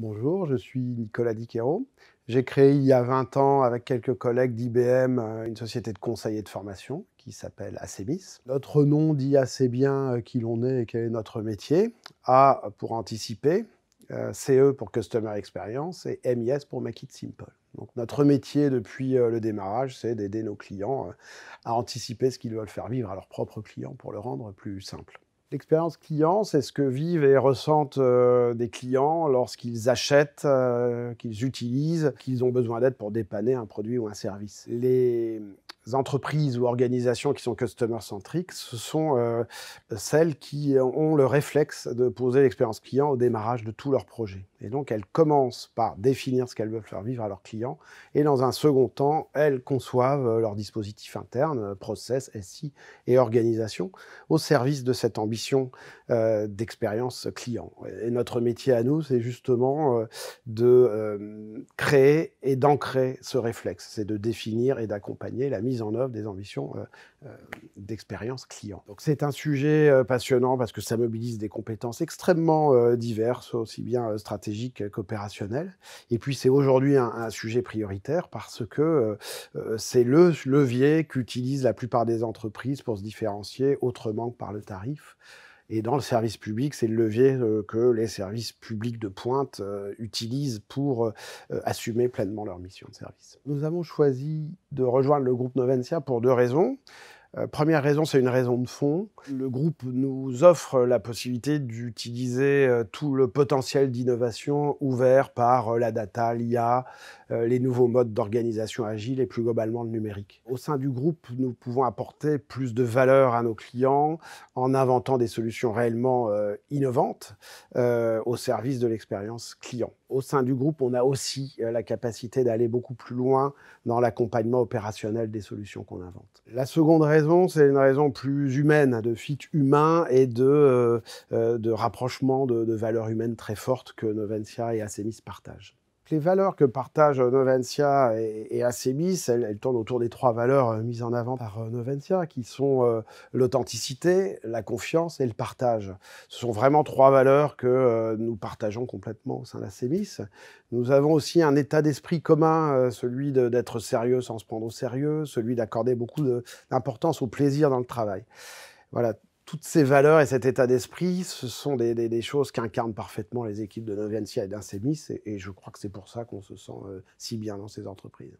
Bonjour, je suis Nicolas Diquero. J'ai créé il y a 20 ans avec quelques collègues d'IBM euh, une société de conseil et de formation qui s'appelle Acemis. Notre nom dit assez bien euh, qui l'on est et quel est notre métier. A pour anticiper, euh, CE pour Customer Experience et MIS pour Make It Simple. notre métier depuis le démarrage, c'est d'aider nos clients à anticiper ce qu'ils veulent faire vivre à leurs propres clients pour le rendre plus simple. L'expérience client, c'est ce que vivent et ressentent euh, des clients lorsqu'ils achètent, euh, qu'ils utilisent, qu'ils ont besoin d'aide pour dépanner un produit ou un service entreprises ou organisations qui sont customer-centriques, ce sont euh, celles qui ont le réflexe de poser l'expérience client au démarrage de tous leurs projets. Et donc, elles commencent par définir ce qu'elles veulent faire vivre à leurs clients, et dans un second temps, elles conçoivent leurs dispositifs internes, process, SI et organisation, au service de cette ambition euh, d'expérience client. Et notre métier à nous, c'est justement euh, de créer et d'ancrer ce réflexe, c'est de définir et d'accompagner la mise en œuvre des ambitions euh, euh, d'expérience client. Donc c'est un sujet euh, passionnant parce que ça mobilise des compétences extrêmement diverses, aussi bien stratégiques qu'opérationnelles. Et puis c'est aujourd'hui un, un, sujet prioritaire parce que c'est le levier qu'utilisent la plupart des entreprises pour se différencier autrement que par le tarif. Et dans le service public, c'est le levier euh, que les services publics de pointe euh, utilisent pour euh, assumer pleinement leur mission de service. Nous avons choisi de rejoindre le groupe Novencia pour deux raisons. Euh, première raison, c'est une raison de fond. Le groupe nous offre la possibilité d'utiliser euh, tout le potentiel d'innovation ouvert par euh, la data, l'IA, les nouveaux modes d'organisation agile et plus globalement le numérique. Au sein du groupe, nous pouvons apporter plus de valeur à nos clients en inventant des solutions réellement innovantes au service de l'expérience client au sein du groupe, on a aussi euh, la capacité d'aller beaucoup plus loin dans l'accompagnement opérationnel des solutions qu'on invente. La seconde raison, c'est une raison plus humaine, de fit humain et de, euh, euh, rapprochement de, valeurs humaines très fortes que Novencia et Assemis partagent les valeurs que partagent euh, Noventia et, et elles, tournent autour des trois valeurs euh, mises en avant par euh, Noventia qui sont l'authenticité, la confiance et le partage. Ce sont vraiment trois valeurs que nous partageons complètement au sein d'Assemis. Nous avons aussi un état d'esprit commun, celui d'être sérieux sans se prendre au sérieux, celui d'accorder beaucoup d'importance au plaisir dans le travail. Voilà, toutes ces valeurs et cet état d'esprit, ce sont des, choses qu'incarnent parfaitement les équipes de Novencia et d'Insemis, et, je crois que c'est pour ça qu'on se sent euh, si bien dans ces entreprises.